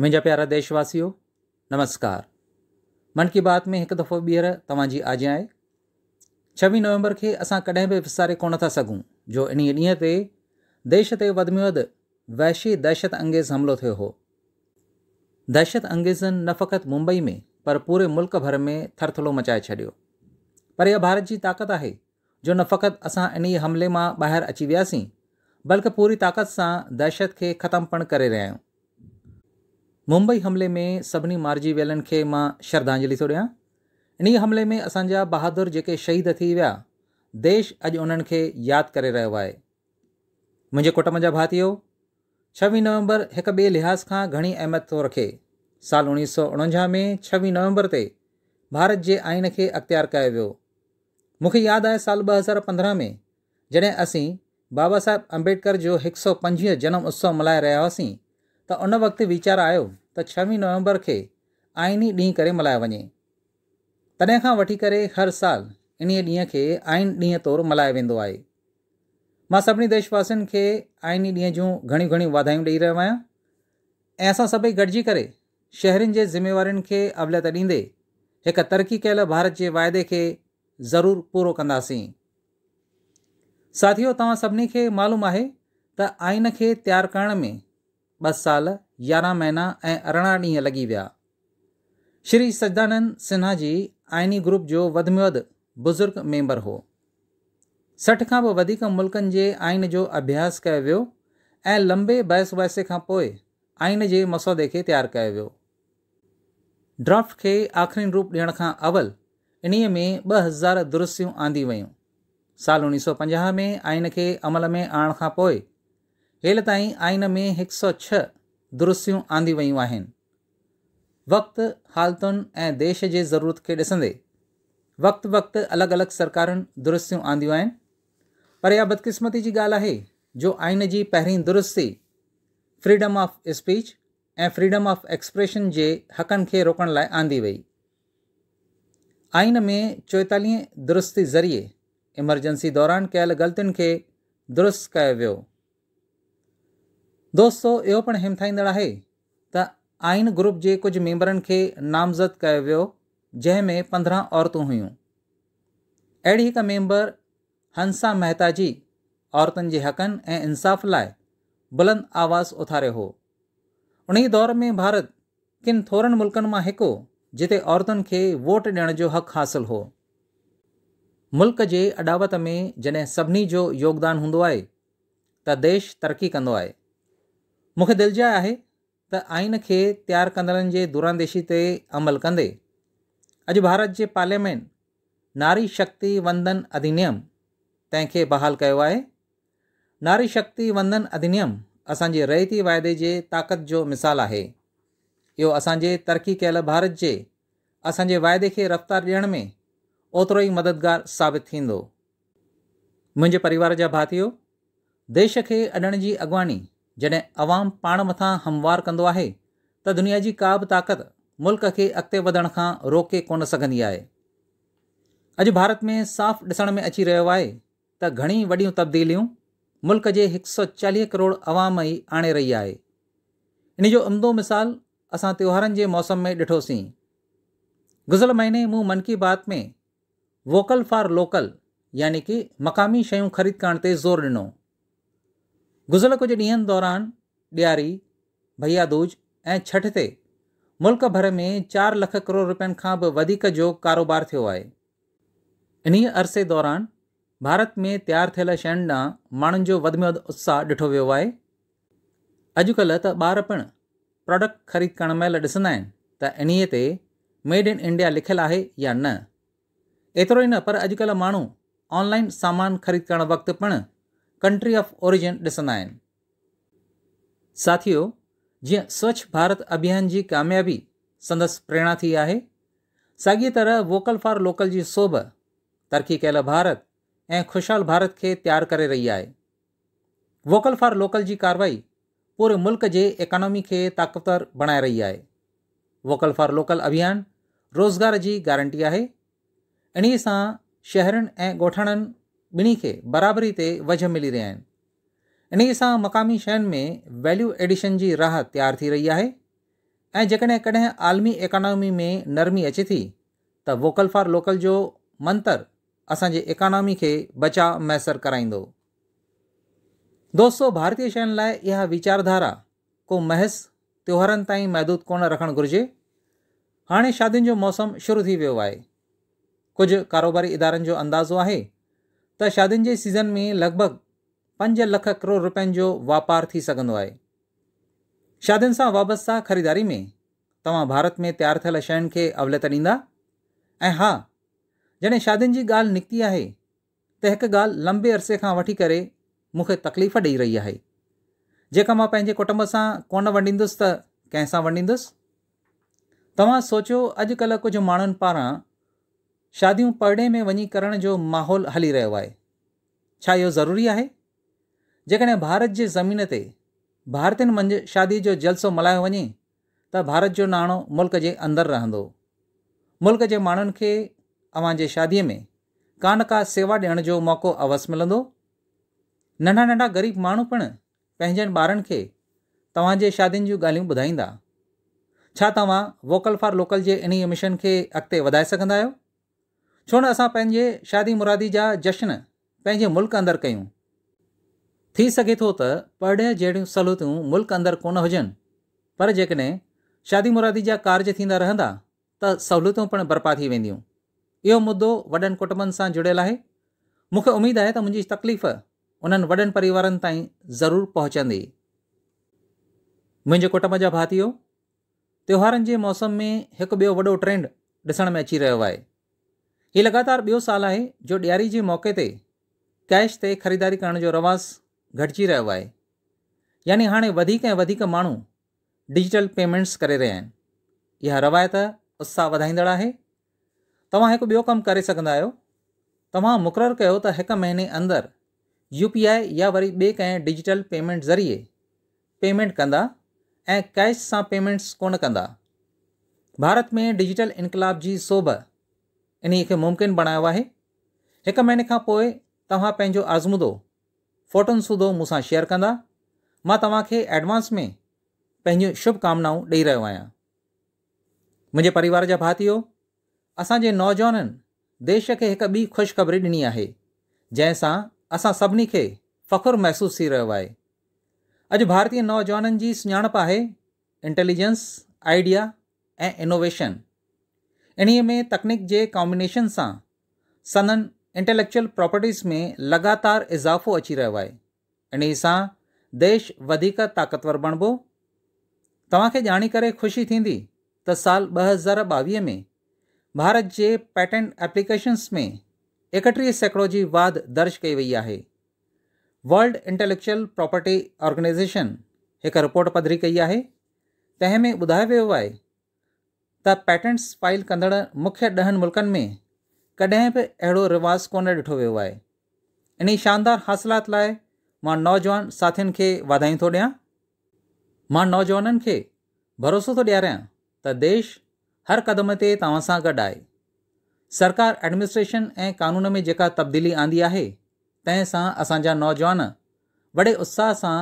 मुंहिंजा प्यारा देशवासियों नमस्कार मन की बात में एक दफ़ो ॿीहर तव्हांजी आज आहे छवी नवंबर के असां कदें भी विसारे को था जो इन्हीअ ढीह ते देश ते वधि में वधि वहशी दहशत अंगेज़ हमलो थियो हो दहशत अंगेज़न न फकत मुंबई में पर पूरे मुल्क भर में थरथलो मचाए छॾियो पर यह भारत की ताक़त है जो न फ़क़ति असां इन्हीअ हमले में ॿाहिरि अची वी बल्कि पूरी ताक़त से दहशत के खत्म पिणु कर रहिया आहियूं मुंबई हमले में सभी मारजी वियलनि के मां श्रद्धांजलि थो ॾियां इन्हीअ हमले में असांजा बहादुर जे शहीद थी विया देश अज उन याद कर रो है मुझे मुंहिंजे कुटुंब जा भातियो छवीह नवंबर हिक ॿिए लिहाज़ का घनी अहमियत थो रखे साल उणिवीह सौ उणवंजाह में छवी नवंबर से भारत जे आइन के अख़्तियार कयो वियो मूंखे यादि आहे साल ॿ हज़ार पंद्रह में जॾहिं असी बाबा साहिब अम्बेडकर जो एक सौ पंजवीह जन्म उत्सव मल्हाए रहा हुआसीं त उन वक़्तु वीचारु आयो त छवीह नवंबर खे आइनी ॾींहुं करे मल्हायो वञे तॾहिं खां वठी करे हर साल इन्हीअ ॾींहं खे आइन ॾींहं तौरु मल्हायो वेंदो आहे मां सभिनी देशवासियुनि खे आइनी ॾींहं जूं घणियूं घणियूं वाधायूं ॾेई रहियो आहियां ऐं असां सभेई गॾिजी करे शहरिनि जे ज़िम्मेवारियुनि खे अवलियत ॾींदे हिकु तरक़ी कयल भारत जे वाइदे खे ज़रूरु पूरो कंदासीं साथियो तव्हां सभिनी खे मालूम आहे त आइन खे तयारु करण में ॿ साल यारहां महीना ऐं अरिड़हं ॾींहं लॻी विया श्री सद्दानंद सिन्हा जी आइनी ग्रुप जो वधि में वधि बुज़ुर्ग मेंबर हो सठ खां बि वधीक मुल्क़नि जे आइन जो अभ्यास कयो वियो ऐं लंबे बहस वहसे खां पोइ आइन जे मसौदे खे तयारु कयो वियो ड्राफ्ट खे आख़िरी रूप ॾियण खां अवल इन्हीअ में ॿ हज़ार दुरुस्तू आंदी वियूं साल उणिवीह सौ पंजाह में आइन खे अमल में आणण खां पोइ हेल ताईं आइन में हिकु सौ छह दुरुस्तियूं आंदी वयूं आहिनि वक़्तु हालतुनि ऐं देश जे ज़रूरत खे ॾिसंदे वक़्तु वक़्तु अलॻि अलॻि सरकारुनि दुरुस्तियूं आंदियूं आहिनि पर इहा बदकिस्मती जी ॻाल्हि आहे जो आइन जी पहिरीं दुरुस्ती फ्रीडम ऑफ़ स्पीच ऐं फ्रीडम ऑफ़ एक्सप्रेशन जे हक़नि खे रोकण लाइ आंदी वई आइन में चोएतालीह दुरुस्ती ज़रिए इमरजेंसी दौरान कयल ग़लतियुनि खे दुरुस्त कयो वियो दोस्तो इहो पिणु हिमथाईंदड़ आहे त आइन ग्रुप जे कुझु मेंबरनि खे नामज़द कयो वियो जंहिं में पंद्रहं औरतूं हुयूं अहिड़ी हिकु मेंबर हंसा मेहता जी औरतुनि जे हक़नि ऐं इंसाफ़ लाइ बुलंद आवाज़ु उथारियो हो उन दौर में भारत किन थोरनि मुल्क़नि मां हिकु जिते औरतुनि खे वोट ॾियण जो हक़ु हासिलु हो मुल्क जे अॾावत में जॾहिं सभिनी जो योगदान हूंदो आहे त देश तरक़ी कंदो आहे मूंखे दिलिजी आहे त आइन के तैयार कंदड़नि के दुरांदेशी से अमल कदे अज भारत के पार्लियामेंट नारी शक्ति वंदन अधिनियम तंहिंखे बहाल कयो आहे नारी शक्ति वंदन अधिनियम असांजे रहिती वायदे के ताक़त जो मिसाल है यो असांजे तरक़ी कल भारत के असांजे वायदे के रफ़्तार दियण में ओतिरो ही मददगार साबित थींदो मुंहिंजे परिवार जा भातियो देश के अॾण की अगवाणी जॾहिं अवाम पाण मथां हमवार कंदो आहे त दुनिया जी का बि ताक़त मुल्क खे अॻिते वधण खां रोके कोन सघंदी आहे अॼु भारत में साफ़ ॾिसण में अची रहियो आहे त घणी वॾियूं तब्दीलियूं मुल्क जे हिकु सौ चालीह करोड़ अवाम ई आणे रही आहे इन जो उमदो मिसाल असां त्योहारनि जे मौसम में ॾिठोसीं गुज़िल महीने मूं मन की बात में वोकल फॉर लोकल यानी कि मक़ामी शयूं ख़रीद करण ते ज़ोर ॾिनो गुज़ियलु कुझु ॾींहनि दौरान ॾियारी भैया दूज ऐं छठ ते मुल्क भर में चारि लख करोड़ रुपियनि खां बि वधीक जो कारोबार थियो आहे इन अरसे दौरान भारत में तयारु थियल शयुनि ॾांहुं माण्हुनि जो वधि में वधि उत्साह ॾिठो वियो आहे अॼुकल्ह त ॿार पिणु प्रोडक्ट ख़रीद करण महिल ॾिसंदा आहिनि त इन्हीअ ते मेड इन इंडिया लिखियलु आहे या न एतिरो ई न पर अॼुकल्ह माण्हू ऑनलाइन सामान ख़रीद करणु वक़्तु पिणु कंट्री ऑफ ओरिजिन ॾिसंदा आहिनि साथियो जीअं स्वच्छ भारत अभियान जी कामयाबी संदसि प्रेरणा थी आहे साॻीअ तरह वोकल फॉर लोकल जी सोभ तरक़ी कयल भारत ऐं ख़ुशहाल भारत खे तयारु करे रही आहे वोकल फॉर लोकल जी कार्रवाई पूरे मुल्क जे इकानमी खे ताक़तवर बणाए रही आहे वोकल फॉर लोकल अभियान रोज़गार जी गारंटी आहे इन्हीअ सां शहरनि ऐं ॻोठाणनि ॿिन्ही के बराबरी ते वजह मिली रहा आहिनि इन ई सां मक़ामी शयुनि में वैल्यू एडिशन की राह तैयार थी रही है ऐं जेकॾहिं कॾहिं आलमी इकानमी में नरमी अचे थी त वोकल फॉर लोकल जो मंतर असांजे इकानमी के बचा मैसर कराई दोस्तो भारतीय शयुनि लाइ इहा वीचारधारा को महस त्योहारनि ताईं महदूद कोन रखणु घुरिजे हाणे शादियुनि जो मौसम शुरू थी वियो आहे कुझु कारोबारी इदारनि जो अंदाज़ो है त शादियुनि जे सीज़न में लॻभॻि पंज लख करोड़ रुपयनि जो वापारु थी सघंदो आहे शादियुनि सां वाबस्ता ख़रीदारी में तव्हां भारत में तयारु थियल शयुनि खे अवलियत ॾींदा ऐं हा जॾहिं शादियुनि जी ॻाल्हि निकिती आहे त हिकु ॻाल्हि लंबे अरसे खां वठी करे मूंखे तकलीफ़ ॾेई रही आहे जेका मां पंहिंजे कुटुंब सां कोन वंडींदुसि त कंहिंसां वंडींदुसि तव्हां सोचियो अॼुकल्ह कुझु माण्हुनि पारां शादियूं परॾे में वञी करण जो माहौल हली रहियो आहे छा इहो ज़रूरी आहे जेकॾहिं भारत जी ज़मीन ते भारतीयुनि मंझि शादी जो जलसो मल्हायो वञे त भारत जो नाणो मुल्क जे अंदरि रहंदो मुल्क जे माण्हुनि खे अव्हां जे शादीअ में का न का सेवा ॾियण जो मौक़ो अवसि मिलंदो नंढा नंढा ग़रीब माण्हू पिणु पंहिंजनि ॿारनि खे तव्हांजे शादियुनि जूं ॻाल्हियूं ॿुधाईंदा छा तव्हां वोकल फॉर लोकल जे इन्हीअ मिशन खे अॻिते वधाए सघंदा आहियो छो न असां पंहिंजे शादी मुरादी जा जशन पंहिंजे मुल्क अंदरि कयूं थी सघे थो त पढ़ जहिड़ियूं सहूलियतूं मुल्क़ अंदरि कोन हुजनि पर जेकॾहिं शादी मुरादी जा कार्ज थींदा रहंदा त सहूलियतूं पिणु बर्पा थी वेंदियूं इहो मुदो वॾनि कुटुंबनि सां जुड़ियलु आहे मूंखे उमेदु आहे त मुंहिंजी तकलीफ़ उन्हनि वॾनि परिवारनि ताईं ज़रूरु पहुचंदी मुंहिंजे कुटुंब जा भातीओ त्योहारनि जे मौसम में हिकु ॿियो वॾो ट्रेंड ॾिसण में अची रहियो आहे हीअ लगातार बो साल है जो ॾियारी के मौक़े ते कैश ते ख़रीदारी करण जो रवाज घटिजी रहियो आहे यानी हाणे वधीक डिजिटल पेमेंट्स कर रहा यह रवायत उत्साह वधाईंदड़ है तव्हां हिकु ॿियो कमु करे सघंदा आहियो एक महीने अंदरि यूपीआई या वरी ॿिए कंहिं डिजिटल पेमेंट ज़रिए पेमेंट कंदा ए कैश सां पेमेंट्स को भारत में डिजिटल इनकलाब की सोभ इन्हीअ खे मुमकिन बनाया है हिकु महीने का पोइ तव्हां आज़मूदो फोटुन सूदो मूसा शेयर कदा मां तव्हांखे एडवांस में पैं शुभकामनाओं दई रहियो आहियां मुंहिंजे परिवार जा भातियो असांजे नौजवाननि देश के एक बी ख़ुशख़बरी डनी है जैसा असां सभिनी खे फ़खुरु महसूसु थी रहियो आहे अॼु भारतीय नौजवान की सुणप है इंटेलिजेंस आइडिया ए इनोवेशन इन्हीं में तकनीक जे कॉम्बिनेशन से सनन इंटेलेक्चुअल प्रॉपर्टीज़ में लगातार इज़ाफ़ो अची रो है इन्हीं से देश ताक़तवर बणबो तव्हांखे कर करे ख़ुशी थी तो साल बजार हज़ार में भारत जे पेटेंट एप्लीकेशन्स में एकटी सैकड़ों की वाद दर्ज कई वही है वर्ल्ड इंटेलेक्चुअल प्रॉपर्टी ऑर्गेनाइजेशन एक रिपोर्ट पदरी कई है तंहिं में ॿुधायो वियो आहे त पेटेंट्स फाइल कंदड़ मुख्य ॾहनि मुल्कनि में कॾहिं बि अहिड़ो रिवाज़ कोन ॾिठो वियो आहे इन शानदार हासिलात लाइ मां नौजवान साथियुनि खे वाधायूं थो ॾियां मां नौजवाननि खे भरोसो थो ॾियारियां त देश हर क़दम ते तव्हां सां गॾु आहे सरकार एडमिनिस्ट्रेशन ऐं कानून में जेका तब्दीली आंदी आहे तंहिं सां असांजा नौजवान वॾे उत्साह सां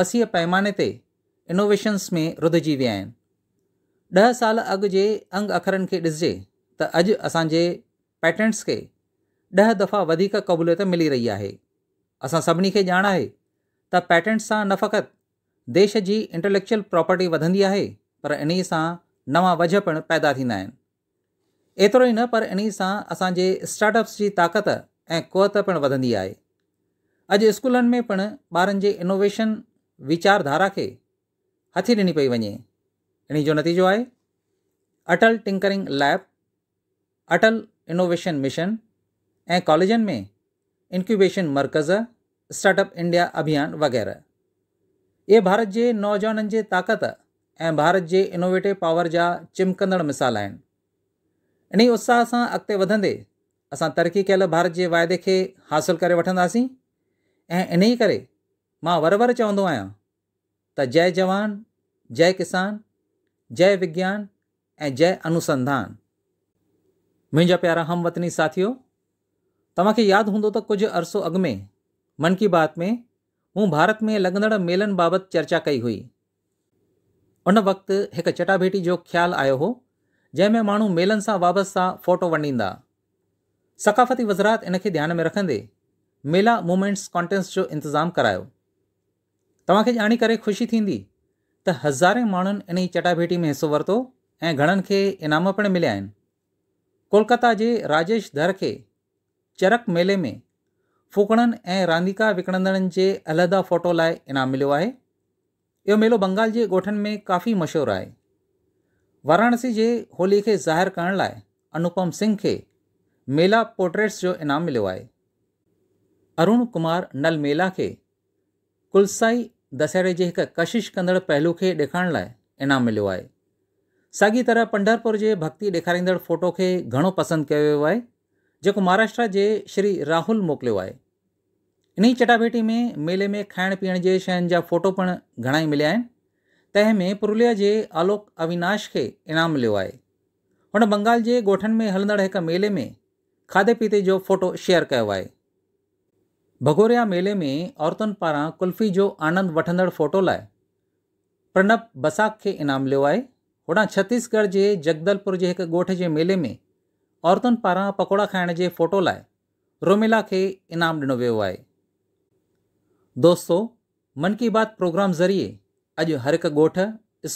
वसीअ पैमाने ते इनोवेशन्स में रुधिजी विया आहिनि ॾह साल अॻु जे अंग अखरनि खे ॾिसिजे त अॼु असांजे पैटेंट्स खे ॾह दफ़ा वधीक क़बूलियत मिली रही आहे असां सभिनी खे ॼाण आहे त पैटेंट्स सां न नफ़क़ति देश जी इंटलेक्चुअल प्रॉपर्टी वधंदी आहे पर इन सां नवां वज पिणु पैदा थींदा आहिनि एतिरो ई न पर इन सां असांजे स्टार्टअप्स जी ताक़त ऐं कुअत पिणु वधंदी आहे अॼु स्कूलनि में पिणु ॿारनि जे इनोवेशन वीचारधारा खे हथी ॾिनी पई वञे इन्हीअ जो नतीजो आहे Atal Tinkering Lab Atal Innovation Mission ऐं कॉलेजनि में इंक्यूबेशन मर्कज़ स्टार्ट इंडिया अभियान वग़ैरह इहे भारत जे नौजवाननि जे ताक़त ऐं भारत जे इनोवेटिव पावर जा चिमकंदड़ मिसाल आहिनि इन्हीअ उत्साह सां अॻिते वधंदे असां तरक़ी कयल भारत जे वाइदे खे हासिलु करे वठंदासीं ऐं इन ई करे मां वर वर चवंदो आहियां त जय जवान जय किसान जय विज्ञान ए जय अनुसंधान मुझा प्यारा हम वतनी साथियो के याद हूंदो तो कुछ अरसो अग में मन की बात में हूँ भारत में लगदड़ मेलन बाबत चर्चा कई हुई उन वक्त एक चटाभेटी जो ख्याल आयो हो जैमें माण्हू मेलन सा वाबसि सा फ़ोटो वंडींदा सकाफ़ती वज़रात इन ध्यान में रखंदे मेला मूमेंट्स कॉन्टेंस जो इंतजाम करायो के जानी करे ख़ुशी थींदी हज़ारे माण्हुनि इन चटाभेटी में हिसो वरितो ऐं घणनि खे इनाम पिणु मिलिया आहिनि कोलकाता जे राजेश धर खे चरक मेले में फुकड़न ऐं रांदीका विकिणंदड़नि जे अलहदा फोटो लाइ इनाम मिलियो आहे इहो मेलो बंगाल जे ॻोठनि में काफ़ी मशहूरु आहे वाराणसी जे होली खे ज़ाहिरु करण लाइ अनुपम सिंह खे मेला पोर्ट्रेट्स जो इनाम मिलियो आहे अरुण कुमार नल मेला खे कुलसाई दशहरे के एक कशिश कंदड़ पहलू के ॾेखारण लाइ इनाम मिलियो आहे साॻी तरह पंडरपुर के भक्ति ॾेखारींदड़ फ़ोटो के घणो पसंद कयो वियो महाराष्ट्र के श्री राहुल मोकिलियो आहे इन्ही चटाभेटी में मेले में खाइण पीण के शयुनि जा फ़ोटो पिणु घणा ई मिलिया आहिनि तंहिं पुरुलिया जे आलोक अविनाश खे इनाम मिलियो आहे हुन बंगाल जे ॻोठनि में हलंदड़ हिकु मेले में खाधे पीते जो फ़ोटो शेयर कयो आहे भगोरिया मेले में औरतुनि पारा कुल्फ़ी जो आनंद वठंदड़ फोटो लाए प्रणब बसाक के इनाम लियो आहे होॾां छत्तीसगढ़ के जगदलपुर के एक गोठ के मेले में औरतुनि पारा पकौड़ा खाने के फोटो लाए रोमिला के इनाम दिनों वो आहे दोस्तों मन की बात प्रोग्राम ज़रिए अज हर एक गोठ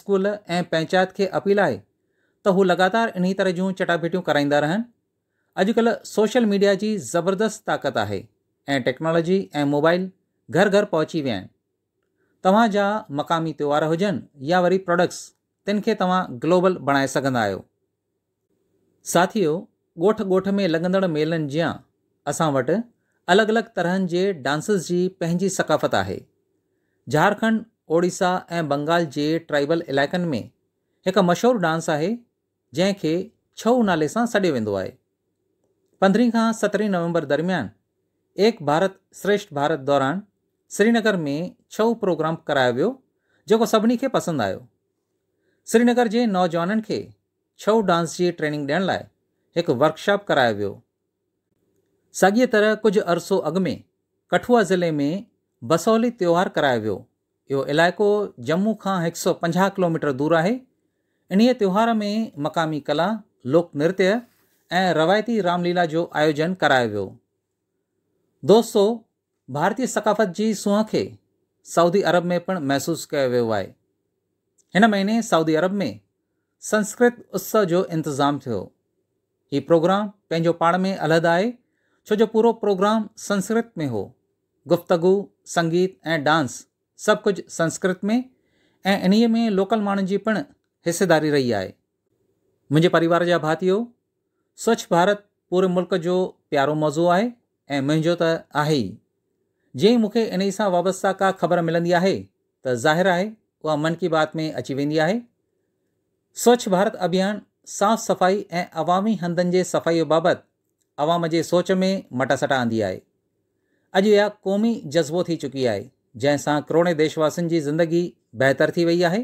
स्कूल ए पंचायत के अपील है तो हू लगातार इन्हीं तरह जो चटाभेटू कराइंदा रहन अजकल सोशल मीडिया की ज़बरदस्त ताक़त है ऐं टेक्नोलॉजी ऐं मोबाइल घर घर पहुची विया आहिनि तव्हांजा मक़ामी त्योहार हुजनि या वरी प्रोडक्ट्स तिन खे तव्हां ग्लोबल बणाए सघंदा आहियो साथ ॻोठु ॻोठ में लॻंदड़ मेलनि जा असां वटि अलॻि अलॻि तरहनि जे डांसेस जी पंहिंजी सकाफ़त आहे झारखंड ओडिशा ऐं बंगाल जे ट्राइबल इलाइक़नि में हिकु मशहूरु डांस आहे जंहिंखे छऊ नाले सां सॾियो वेंदो आहे पंद्रहीं खां सतरहीं नवंबर दरमियान एक भारत श्रेष्ठ भारत दौरान श्रीनगर में छह प्रोग्राम कराया वो जो सभी के पसंद आयो श्रीनगर के नौजवान के छह डांस की ट्रेनिंग दियण लाइ हिकु वर्कशॉप करायो वो साॻीअ तरह कुछ अरसो अॻु में कठुआ ज़िले में बसौली त्यौहार कराया वो यो इलाक़ो जम्मू का एक सौ पंजाहु किलोमीटर दूर है इन्हीअ त्यौहार में मक़ामी कला लोक नृत्य ए रवायती रामलीला जो आयोजन कराया वो दोस्तों भारतीय सकाफ़त जी के सऊदी अरब में पण महसूस किया वो है इन महीने सऊदी अरब में संस्कृत उत्सव जो इंतज़ाम थो ये प्रोग्राम पंहिंजो पाण में अलग आए छो जो पूरो प्रोग्राम संस्कृत में हो गुफ़्तगु संगीत ए डांस सब कुछ संस्कृत में ए इन में लोकल माण्हुनि जी पिण हिस्सेदारी रही है मुझे परिवार जहा भाती स्वच्छ भारत पूरे मुल्क जो प्यारो मौज़ू है ऐं मुंहिंजो त आहे ई जीअं ई मूंखे इन्हीअ सां वाबस्ता का ख़बर मिलंदी आहे त ज़ाहिरु आहे उहा मन की बात में अची वेंदी आहे स्वच्छ भारत अभियान साफ़ सफ़ाई ऐं अवामी हंधनि जे सफ़ाईअ बाबति अवाम जे सोच में मट सट आंदी आहे अॼु इहा क़ौमी जज़्बो थी चुकी आहे जंहिं सां करोड़े देशवासियुनि जी ज़िंदगी बहितर थी वई आहे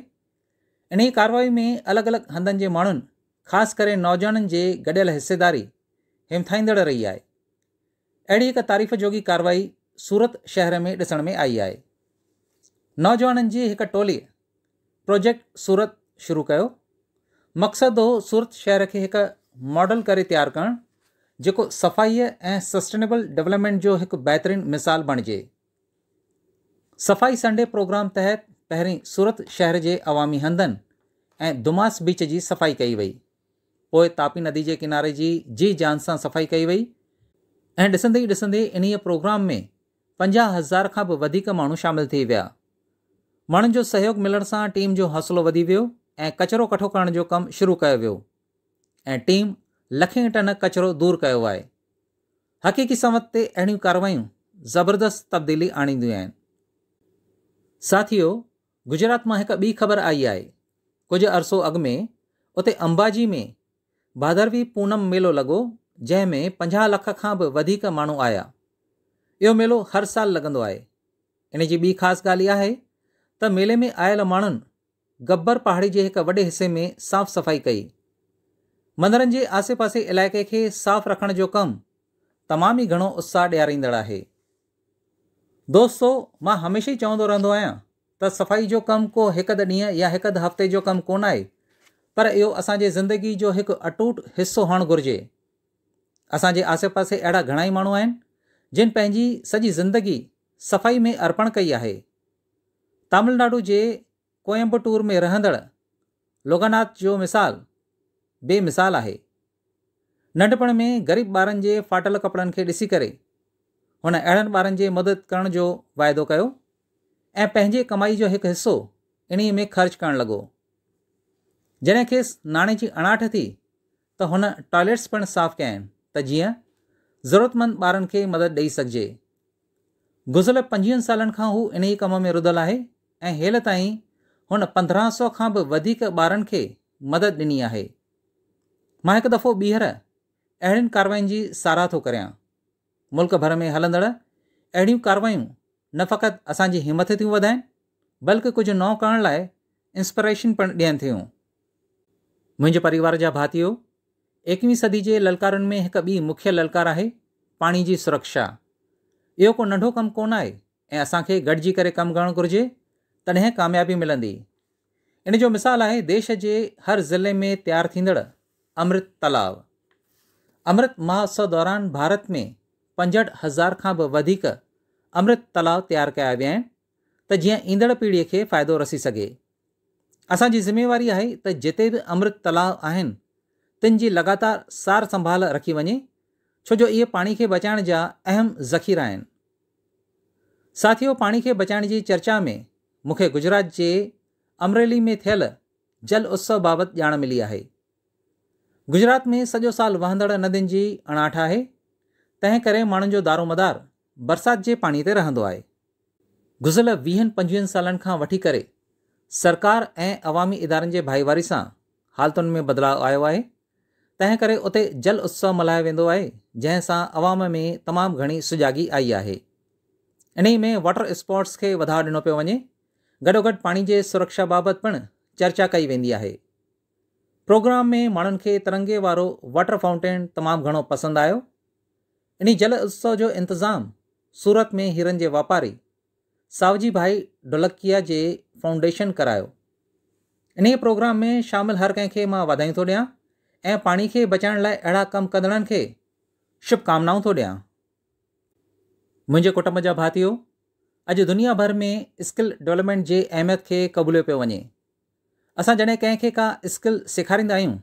इन ई कारवाई में अलॻि अलॻि हंधनि जे माण्हुनि ख़ासि करे नौजवाननि जे गॾियल हिसेदारी हिमथाईंदड़ रही आहे अहिड़ी हिक तारीफ़ जोगी कारवाई सूरत शहर में ॾिसण में आई आहे नौजवाननि जी हिकु टोली प्रोजेक्ट सूरत शुरू कयो मक़सदु हो सूरत शहर खे हिक मॉडल करे तयार करणु जेको सफ़ाईअ ऐं सस्टेनेबल डेवलपमेंट जो हिकु बहितरीनु मिसाल बणिजे सफ़ाई संडे प्रोग्राम तहत पहिरीं सूरत शहर जे अवामी हंधनि ऐं डुमास बीच जी सफ़ाई कई वई पोए तापी नदी जे किनारे जी जान सां सफ़ाई कई वई અને દસંદે દસંદે એની પ્રોગ્રામ મે 50000 ખબ વધી કા માનો સામે થિયા મણ જો સહયોગ મિલર સા ટીમ જો حاصل વધી વયો એ કચરો કઠો કરણ જો કામ શરુ કયો વયો એ ટીમ લખે ટન કચરો દૂર કયો આય હકીકી સમતતે એણી કાર્યવાહી જબરદસ્ત તબદિલી આણી દય સાથિયો ગુજરાત માં એક બી ખબર આઈ આય કુજ અરસો અગમે ઓતે અંબાજી મે બાદરવી પૂનમ મેલો લાગો जंहिं में पंजाह लख खां बि आया इहो मेलो हर साल लॻंदो आहे इन जी ॿी ख़ासि ॻाल्हि त मेले में आयल माण्हुनि गब्बर पहाड़ी जे हिकु वॾे हिसे में साफ़ सफ़ाई कई मंदिर के आसे पास इलाइक़े के साफ़ रखण जो कमु तमामु ई घणो उत्साह ॾियारींदड़ है दोस्तों मां हमेशा ही चवंदो रो आहियां त सफ़ाई जो कम को हिकु ॾींहुं या हिकु हफ़्ते जो कम को पर यो असांजे ज़िंदगी जो एक अटूट हिस्सो हुअणु घुर्जे असांजे आसे पासे अहिड़ा घणाई माण्हू आहिनि जिन पंहिंजी सॼी ज़िंदगी सफ़ाई में अर्पण कई आहे तमिलनाडु जे कोयम्बटूर में रहंदड़ लोगानाथ जो मिसाल बेमिसाल आहे नंढपण में ग़रीब ॿारनि जे फाटल कपिड़नि खे ॾिसी करे हुन अहिड़नि ॿारनि जे मदद करण जो वाइदो कयो ऐं पंहिंजे कमाई जो हिकु हिसो इन्हीअ में ख़र्चु करणु लॻो जॾहिं खेसि नाणे जी अणाठ थी त हुन टॉयलेट्स पिणु साफ़ु कया आहिनि त जीअं ज़रूरतमंद ॿारनि खे मदद ॾेई सघिजे गुज़ल पंजवीहनि सालनि खां हू इन ई कम में रुधल आहे ऐं हेल ताईं हुन पंद्रहं सौ खां बि वधीक ॿारनि खे मदद ॾिनी आहे मां हिकु दफ़ो ॿीहर अहिड़ियुनि कारवायुनि जी साराह थो करियां मुल्क भर में हलंदड़ अहिड़ियूं कारवायूं न फ़क़ति असांजी हिमत थियूं वधाइनि बल्कि कुझु नओं करण लाइ इंस्पिरेशन पिणु ॾियनि थियूं मुंहिंजे परिवार जा भातियूं એકવીમી सदी के ललकारनि में एक बी मुख्य ललकार है पानी की सुरक्षा यो को नंढो कम को असा ऐं असांखे गॾिजी करे कमु करणु घुरिजे तॾहिं कामयाबी मिली इन जो मिसाल है देश के हर ज़िले में तैयार अमृत तलाव अमृत महोत्सव दौरान भारत में पंजहठि हज़ार खां बि अमृत तलाव तैयार कया वह आहिनि त जीअं ईंदड़ पीढ़ीअ खे रसी सघे असांजी ज़िम्मेवारी आहे त जिते भी अमृत तलाव आन तिन जी लॻातार सार संभाल रखी वञे छो जो इहे पाणी खे बचाइण जा अहम ज़खीरा आहिनि साथियो पाणी खे बचाइण जी चर्चा में मूंखे गुजरात जे अमरेली में थियल जल उत्सव बाबति ॼाण मिली आहे गुजरात में सॼो साल वहंदड़ नदियुनि जी अणाठ आहे तंहिं करे माण्हुनि जो दारो मदार बरसाति जे पाणी ते रहंदो आहे गुज़ियल वीहनि पंजवीहनि सालनि खां वठी करे सरकार ऐं अवामी इदारनि जे भाईवारी सां हालतुनि में बदिलाउ आयो आहे तंहिं करे उत जल उत्सव मल्हायो वो आहे जंहिंसां अवाम में तमाम घनी सुजाॻी आई आहे इन्ही में वाटर स्पोर्ट्स खे वधाउ ॾिनो पियो वञे गॾोगॾु पानी के सुरक्षा बाबत पिण चर्चा कई वी प्रोग्राम में माण्हुनि के तिरंगे वो वॉटर फाउंटेन तमाम घणो पसंद आयो इन जल उत्सव जो इंतिज़ाम सूरत में हीरनि के व्यापारी सावजी भाई ढोलकिया के फाउंडेशन करायो इन प्रोग्राम में शामिल हर कंहिंखे मां वाधायूं थो ऐं पाणी खे बचाइण लाइ अहिड़ा कम कंदड़नि खे शुभकामिनाऊं थो ॾियां मुंहिंजे कुटुंब जा भातीओ अॼु दुनिया भर में स्किल डेवलपमेंट जे अहमियत खे क़बूलियो पियो वञे असां जॾहिं कंहिंखे का स्किल सेखारींदा आहियूं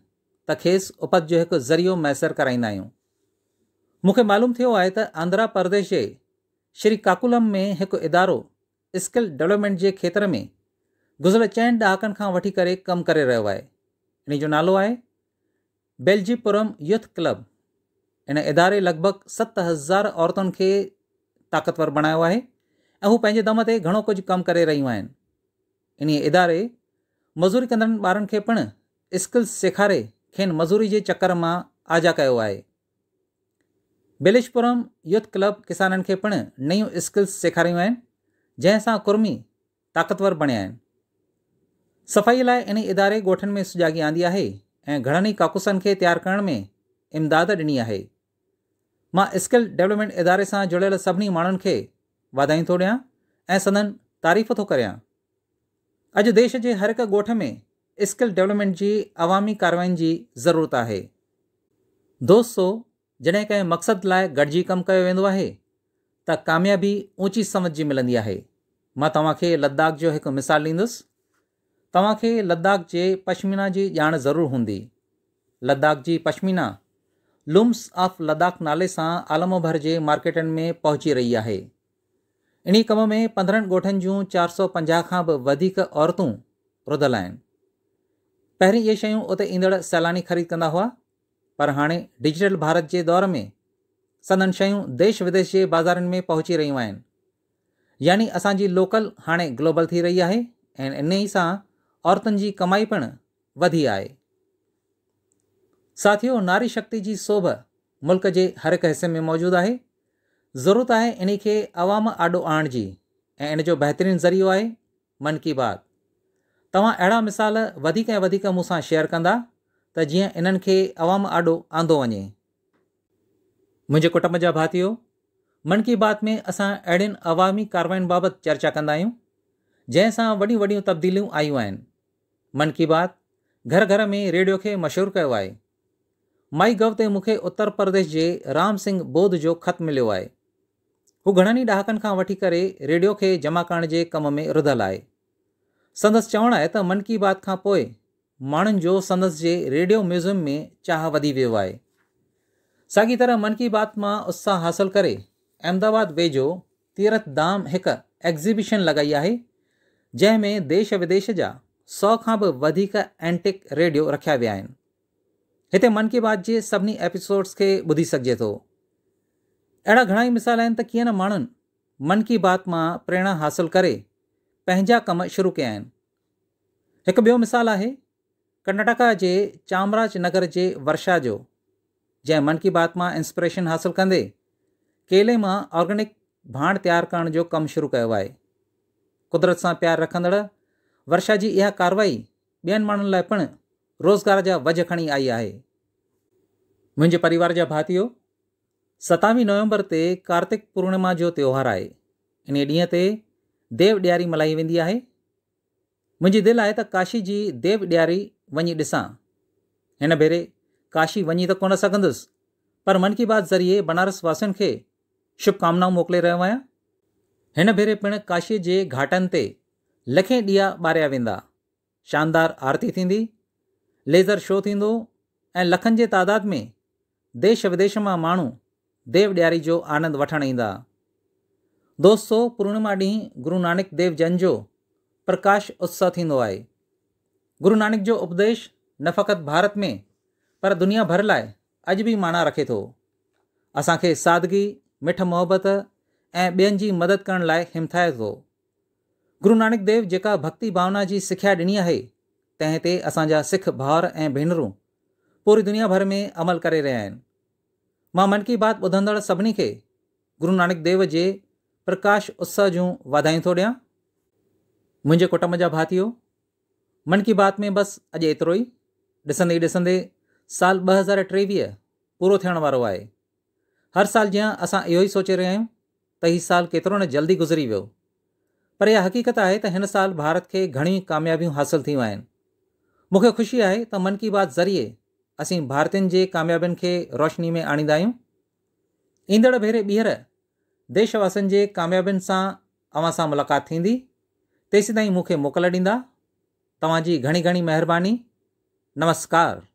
त खेसि उपत जो हिकु ज़रियो मैसर कराईंदा आहियूं मूंखे मालूम थियो आहे त आंध्र प्रदेश जे काकुलम में हिकु इदारो स्किल डेवलपमेंट जे खेत्र में गुज़िरियल चइनि ॾहाकनि खां वठी करे कमु करे रहियो आहे इन जो नालो आहे बेल्जीपुरम यूथ क्लब इन इदारे लगभग सत हज़ार औरतों के ताक़तवर बणायो आहे ऐं हू दम से घो कुछ कम कर रहियूं आहिनि इन इदारे मज़ूरी कंदड़नि बार पिण स्किल्स सेखारे खेनि मज़ूरी के चक्कर में आजा कयो आहे यूथ क्लब किसान खे पिणु नयूं स्किल्स सेखारियूं आहिनि जंहिंसां कुर्मी ताक़तवर बणिया सफाई सफ़ाईअ लाइ इन इदारे गोठन में सुजागी आंदी है ऐं घणनि ई काकुसनि खे तयारु करण में इमदाद ॾिनी आहे मां स्किल डेवलपमेंट इदारे सां जुड़ियल सभिनी माण्हुनि खे वाधायूं थो ॾियां ऐं सदन तारीफ़ थो करियां अॼु देश जे हर हिकु ॻोठ में स्किल डेवलपमेंट जी अवामी कार्यवायुनि जी ज़रूरत आहे दोस्तो जॾहिं कंहिं मक़सद लाइ गॾिजी कमु कयो वेंदो आहे त कामयाबी ऊची समझ जी मिलंदी आहे मां तव्हांखे लद्दाख जो हिकु मिसाल ॾींदुसि तव्हांखे लद्दाख जे पश्मीना जी ॼाण ज़रूरु हूंदी लद्दाख जी पश्मीना लुम्स ऑफ लद्दाख नाले सां आलम भर जे मार्केटनि में पहुची रही आहे इन्ही कम में पंद्रहंनि ॻोठनि जूं चारि सौ पंजाह खां बि वधीक औरतूं रुधल आहिनि पहिरीं इहे शयूं उते ईंदड़ सैलानी ख़रीद कंदा हुआ पर हाणे डिजिटल भारत जे दौर में सदन शयूं देश विदेश जे बाज़ारनि में पहुची रहियूं आहिनि यानी असांजी लोकल हाणे ग्लोबल थी रही आहे ऐं इन ई सां औरतुनि जी कमाई पिणु वधी आहे साथियो नारी शक्ति जी सोभ मुल्क़ जे हर हिकु हिसे में मौजूदु आहे ज़रूरत आहे इन खे अवाम आॾो आणण जी ऐं इन जो बहितरीन ज़रियो आहे मन की बात तव्हां अहिड़ा मिसाल वधीक ऐं वधीक मूं सां शेयर कंदा त जीअं इन्हनि खे अवाम आॾो आंदो वञे मुंहिंजे कुटुंब जा भातियो मन की बात में असां अहिड़ियुनि अवामी कारवायुनि बाबति चर्चा कंदा आहियूं जंहिंसां वॾियूं वॾियूं तब्दीलियूं आयूं आहिनि मन की बात घर घर में रेडियो के मशहूर कयो आहे माई गव ते मूंखे उत्तर प्रदेश जे राम सिंह बोध जो ख़त मिलियो आहे हू घणनि ई ॾहाकनि खां वठी करे रेडियो खे जमा करण जे कम में रुधल आहे संदसि चवणु आहे त मन की बात खां पोइ माण्हुनि जो संदसि जे रेडियो म्यूज़ियम में चाह वधी वियो आहे साॻी तरह मन की बात मां उत्साह हासिलु करे अहमदाबाद वेझो तीरथ धाम हिकु एग्जीबिशन लॻाई आहे जंहिंमें देश विदेश जा सौ का बि एंटिक रेडियो रखा विया इत हिते मन की बात जे सभिनी एपिसोड्स खे ॿुधी सघिजे थो अहिड़ा घणा मिसाल आहिनि त कीअं मन की बात मां प्रेरणा हासिल करे कम शुरू कया आहिनि हिकु मिसाल है कर्नाटका जे चामराज नगर के वर्षा जो जै मन की बात मां इंस्पिरेशन हासिल कंदे केले में ऑर्गेनिक भाण तैयार करण जो कमु शुरू कयो आहे क़ुदिरत सां रखंदड़ वर्षा की इहा कारवाई ॿियनि माण्हुनि लाइ रोज़गार जा वज खणी आई है मुझे परिवार जा भातियो सतावीह नवंबर ते कार्तिक पूर्णिमा जो त्योहार है इन ॾींहं देव ॾियारी मल्हाई वी आहे मुंहिंजी दिलि आहे काशी जी देव ॾियारी वञी ॾिसां हिन भेरे काशी वही तो को सघंदुसि पर मन की बात ज़रिए बनारस वासियुनि खे शुभकामनाऊं मोकिले रहियो आहियां भेरे पिणु काशीअ जे घाटनि लखें दिया ॿारिया वेंदा शानदार आरती थी लेज़र शो थो ए लखन जे तादाद में देश विदेश में मानू देव ॾियारी जो आनंदु वठणु ईंदा पूर्णिमा ॾींहुं गुरु नानक देव जन जो प्रकाश उत्सव थींदो गुरु नानक जो उपदेश न फकत भारत में पर दुनिया भर लाइ अज भी माना रखे असा के सादगी मिठ मोहब्बत ए बेन की मदद करण लाइ हिमथाए थो गुरु नानक देव जेका भक्ति भावना जी सिखिया ॾिनी आहे तंहिं ते असांजा सिख भाउर ऐं भेनरूं पूरी दुनिया भर में अमल करे रहा आहिनि मां मन की बात ॿुधंदड़ सभिनी खे गुरू नानक देव जे प्रकाश उत्सव जो वाधायूं थो ॾियां मुंहिंजे कुटुंब जा भातियो मन की बात में बस अॼु एतिरो ई ॾिसंदे ॾिसंदे साल ॿ हज़ार टेवीह पूरो थियण वारो आहे हर साल जीअं असां इहो ई सोचे रहिया आहियूं त हीउ साल केतिरो न जल्दी गुज़री वियो पर इहा हक़ीक़त आहे त हिन साल भारत खे घणी कामयाबियूं हासिलु थियूं आहिनि मूंखे ख़ुशी आहे त मन की बात ज़रिए असीं भारतीयुनि जे कामयाबियुनि खे रोशनी में आणींदा आहियूं ईंदड़ भेरे ॿीहर देशवासियुनि जे कामयाबियुनि सां अव्हां सां मुलाक़ात थींदी तेसिताईं मूंखे मोकल ॾींदा तव्हांजी घणी घणी महिरबानी नमस्कार